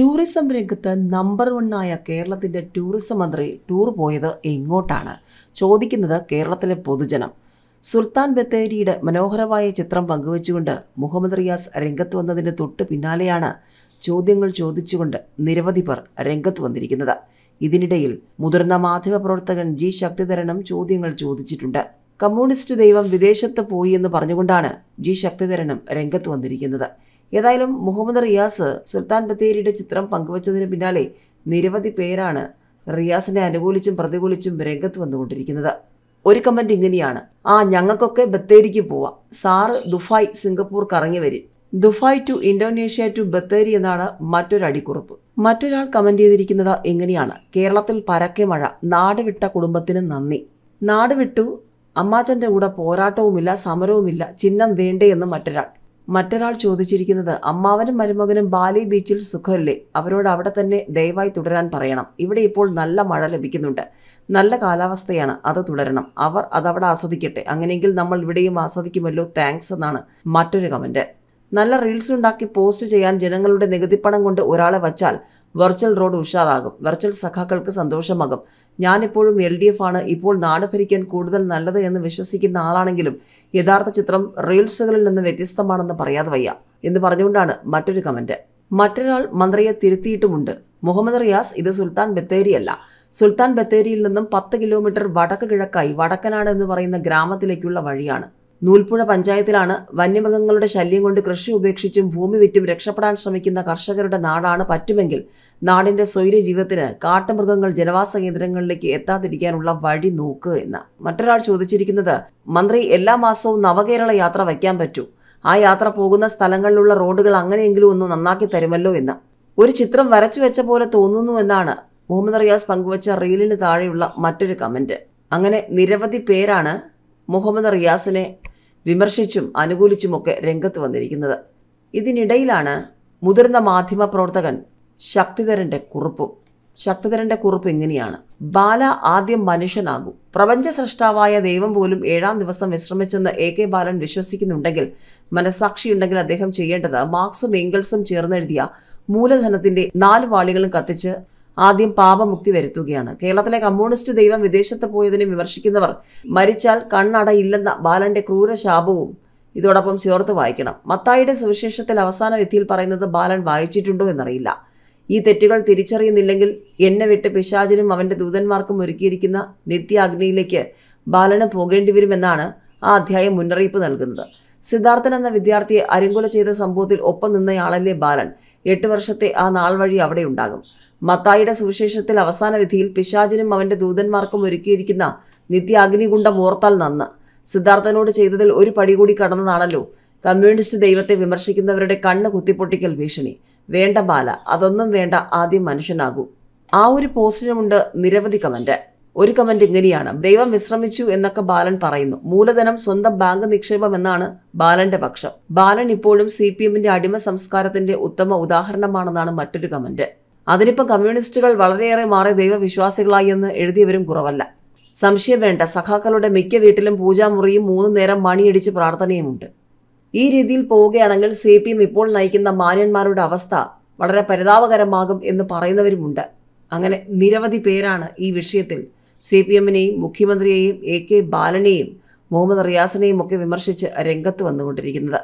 tourism രംഗത്ത് number വണ്ണായ കേരളത്തിൻ്റെ tourism മന്ത്രി ടൂർ പോയത് എങ്ങോട്ടാണ് ചോദിക്കുന്നത് കേരളത്തിലെ പൊതുജനം സുൽത്താൻ ബത്തേരിയുടെ മനോഹരമായ ചിത്രം പങ്കുവച്ചുകൊണ്ട് മുഹമ്മദ് റിയാസ് രംഗത്ത് വന്നതിന് തൊട്ട് പിന്നാലെയാണ് ചോദ്യങ്ങൾ ചോദിച്ചുകൊണ്ട് നിരവധി പേർ രംഗത്ത് വന്നിരിക്കുന്നത് ഇതിനിടയിൽ മുതിർന്ന പ്രവർത്തകൻ ജി ശക്തിധരനും ചോദ്യങ്ങൾ ചോദിച്ചിട്ടുണ്ട് കമ്മ്യൂണിസ്റ്റ് ദൈവം വിദേശത്ത് പോയി എന്ന് പറഞ്ഞുകൊണ്ടാണ് ജി ശക്തിധരനും രംഗത്ത് വന്നിരിക്കുന്നത് ഏതായാലും മുഹമ്മദ് റിയാസ് സുൽത്താൻ ബത്തേരിയുടെ ചിത്രം പങ്കുവച്ചതിന് പിന്നാലെ നിരവധി പേരാണ് റിയാസിനെ അനുകൂലിച്ചും പ്രതികൂലിച്ചും രംഗത്ത് വന്നുകൊണ്ടിരിക്കുന്നത് ഒരു കമൻറ്റ് ഇങ്ങനെയാണ് ആ ഞങ്ങൾക്കൊക്കെ ബത്തേരിക്ക് പോവാം സാറ് ദുഫായ് സിംഗപ്പൂർ കറങ്ങി വരും Dubai to Indonesia to Bathery എന്നാണ് മറ്റൊരു അടിക്കുറിപ്പ് മറ്റൊരാൾ കമൻറ്റ് ചെയ്തിരിക്കുന്നത് എങ്ങനെയാണ് കേരളത്തിൽ പരക്കെ മഴ നാട് വിട്ട കുടുംബത്തിന് നന്ദി നാട് വിട്ടു അമ്മാച്ചൻ്റെ കൂടെ പോരാട്ടവുമില്ല സമരവുമില്ല ചിഹ്നം വേണ്ടേ എന്ന് മറ്റൊരാൾ മറ്റൊരാൾ ചോദിച്ചിരിക്കുന്നത് അമ്മാവനും മരുമകനും ബാലി ബീച്ചിൽ സുഖമല്ലേ അവരോട് അവിടെ തന്നെ ദയവായി തുടരാൻ പറയണം ഇവിടെ ഇപ്പോൾ നല്ല മഴ ലഭിക്കുന്നുണ്ട് നല്ല കാലാവസ്ഥയാണ് അത് തുടരണം അവർ അതവിടെ ആസ്വദിക്കട്ടെ അങ്ങനെയെങ്കിൽ നമ്മൾ ഇവിടെയും ആസ്വദിക്കുമല്ലോ താങ്ക്സ് എന്നാണ് മറ്റൊരു കമൻറ്റ് നല്ല റീൽസ് ഉണ്ടാക്കി പോസ്റ്റ് ചെയ്യാൻ ജനങ്ങളുടെ നികുതിപ്പണം കൊണ്ട് ഒരാളെ വച്ചാൽ വെർച്വൽ റോഡ് ഉഷാറാകും വെർച്വൽ സഖാക്കൾക്ക് സന്തോഷമാകും ഞാനിപ്പോഴും എൽ ഡി എഫ് ആണ് ഇപ്പോൾ നാട് ഭരിക്കാൻ കൂടുതൽ നല്ലത് എന്ന് വിശ്വസിക്കുന്ന ആളാണെങ്കിലും യഥാർത്ഥ ചിത്രം റീൽസുകളിൽ നിന്ന് വ്യത്യസ്തമാണെന്ന് പറയാതെ വയ്യ എന്ന് പറഞ്ഞുകൊണ്ടാണ് മറ്റൊരു കമന്റ് മറ്റൊരാൾ മന്ത്രിയെ തിരുത്തിയിട്ടുമുണ്ട് മുഹമ്മദ് റിയാസ് ഇത് സുൽത്താൻ ബത്തേരിയല്ല സുൽത്താൻ ബത്തേരിയിൽ നിന്നും പത്ത് കിലോമീറ്റർ വടക്ക് കിഴക്കായി വടക്കനാട് എന്ന് പറയുന്ന ഗ്രാമത്തിലേക്കുള്ള വഴിയാണ് നൂൽപ്പുഴ പഞ്ചായത്തിലാണ് വന്യമൃഗങ്ങളുടെ ശല്യം കൊണ്ട് കൃഷി ഉപേക്ഷിച്ചും ഭൂമി വിറ്റും രക്ഷപ്പെടാൻ ശ്രമിക്കുന്ന കർഷകരുടെ നാടാണ് പറ്റുമെങ്കിൽ നാടിന്റെ സ്വൈര്യ ജീവിതത്തിന് കാട്ടുമൃഗങ്ങൾ ജനവാസ കേന്ദ്രങ്ങളിലേക്ക് എത്താതിരിക്കാനുള്ള വഴി നോക്ക് എന്ന് മറ്റൊരാൾ ചോദിച്ചിരിക്കുന്നത് മന്ത്രി എല്ലാ മാസവും നവകേരള യാത്ര വയ്ക്കാൻ പറ്റൂ ആ യാത്ര പോകുന്ന സ്ഥലങ്ങളിലുള്ള റോഡുകൾ അങ്ങനെയെങ്കിലും ഒന്ന് നന്നാക്കി തരുമല്ലോ എന്ന് ഒരു ചിത്രം വരച്ചു വെച്ച പോലെ തോന്നുന്നു എന്നാണ് മുഹമ്മദ് റിയാസ് പങ്കുവച്ച റീലിന് താഴെയുള്ള മറ്റൊരു കമന്റ് അങ്ങനെ നിരവധി പേരാണ് മുഹമ്മദ് റിയാസിനെ വിമർശിച്ചും അനുകൂലിച്ചുമൊക്കെ രംഗത്ത് വന്നിരിക്കുന്നത് ഇതിനിടയിലാണ് മുതിർന്ന മാധ്യമപ്രവർത്തകൻ ശക്തിധരന്റെ കുറിപ്പും ശക്തിധരന്റെ കുറിപ്പ് ഇങ്ങനെയാണ് ബാല ആദ്യം മനുഷ്യനാകും പ്രപഞ്ച സൃഷ്ടാവായ ദൈവം പോലും ഏഴാം ദിവസം വിശ്രമിച്ചെന്ന് എ കെ ബാലൻ വിശ്വസിക്കുന്നുണ്ടെങ്കിൽ മനസാക്ഷിയുണ്ടെങ്കിൽ അദ്ദേഹം ചെയ്യേണ്ടത് മാർക്സും എങ്കിൾസും ചേർന്നെഴുതിയ മൂലധനത്തിന്റെ നാല് വാളികളും കത്തിച്ച് ആദ്യം പാപമുക്തി വരുത്തുകയാണ് കേരളത്തിലെ കമ്മ്യൂണിസ്റ്റ് ദൈവം വിദേശത്ത് പോയതിനെ വിമർശിക്കുന്നവർ മരിച്ചാൽ കണ്ണടയില്ലെന്ന ബാലന്റെ ക്രൂര ശാപവും ഇതോടൊപ്പം ചേർത്ത് വായിക്കണം മത്തായിയുടെ സുവിശേഷത്തിൽ അവസാന വിധിയിൽ പറയുന്നത് ബാലൻ വായിച്ചിട്ടുണ്ടോ എന്നറിയില്ല ഈ തെറ്റുകൾ തിരിച്ചറിയുന്നില്ലെങ്കിൽ എന്നെ വിട്ട് പിശാചിനും അവന്റെ ദൂതന്മാർക്കും ഒരുക്കിയിരിക്കുന്ന നിത്യാഗ്നിയിലേക്ക് ബാലന് പോകേണ്ടി വരുമെന്നാണ് ആ അധ്യായം മുന്നറിയിപ്പ് നൽകുന്നത് സിദ്ധാർത്ഥൻ എന്ന വിദ്യാർത്ഥിയെ അരിങ്കൊല ചെയ്ത സംഭവത്തിൽ ഒപ്പം നിന്നയാളല്ലേ ബാലൻ എട്ട് വർഷത്തെ ആ നാൾ വഴി അവിടെ ഉണ്ടാകും മത്തായിയുടെ സുവിശേഷത്തിൽ അവസാന വിധിയിൽ പിശാചിനും അവൻ്റെ ദൂതന്മാർക്കും ഒരുക്കിയിരിക്കുന്ന നിത്യ അഗ്നികുണ്ടം ഓർത്താൽ നന്ന് സിദ്ധാർത്ഥനോട് ചെയ്തതിൽ ഒരു പടി കൂടി കടന്നതാണല്ലോ കമ്മ്യൂണിസ്റ്റ് ദൈവത്തെ വിമർശിക്കുന്നവരുടെ കണ്ണ് കുത്തിപ്പൊട്ടിക്കൽ ഭീഷണി വേണ്ട ബാല അതൊന്നും വേണ്ട ആദ്യം മനുഷ്യനാകൂ ആ ഒരു പോസ്റ്റിനുമുണ്ട് നിരവധി കമൻറ്റ് ഒരു കമന്റ് ഇങ്ങനെയാണ് ദൈവം വിശ്രമിച്ചു എന്നൊക്കെ ബാലൻ പറയുന്നു മൂലധനം സ്വന്തം ബാങ്ക് നിക്ഷേപം എന്നാണ് ബാലന്റെ പക്ഷം ബാലൻ ഇപ്പോഴും സി പി എമ്മിന്റെ അടിമ സംസ്കാരത്തിന്റെ ഉത്തമ ഉദാഹരണമാണെന്നാണ് മറ്റൊരു കമന്റ് അതിനിപ്പോ കമ്മ്യൂണിസ്റ്റുകൾ വളരെയേറെ മാറി ദൈവവിശ്വാസികളായി എന്ന് എഴുതിയവരും കുറവല്ല സംശയം വേണ്ട സഖാക്കളുടെ മിക്ക വീട്ടിലും പൂജാമുറിയും മൂന്ന് നേരം മണിയടിച്ച് പ്രാർത്ഥനയുമുണ്ട് ഈ രീതിയിൽ പോവുകയാണെങ്കിൽ സി പി എം ഇപ്പോൾ നയിക്കുന്ന മാന്യന്മാരുടെ അവസ്ഥ വളരെ പരിതാപകരമാകും എന്ന് പറയുന്നവരുമുണ്ട് അങ്ങനെ നിരവധി പേരാണ് ഈ വിഷയത്തിൽ സി പി എമ്മിനെയും മുഖ്യമന്ത്രിയെയും എ കെ ബാലനെയും മുഹമ്മദ് റിയാസിനെയും ഒക്കെ വിമർശിച്ച് രംഗത്ത് വന്നുകൊണ്ടിരിക്കുന്നത്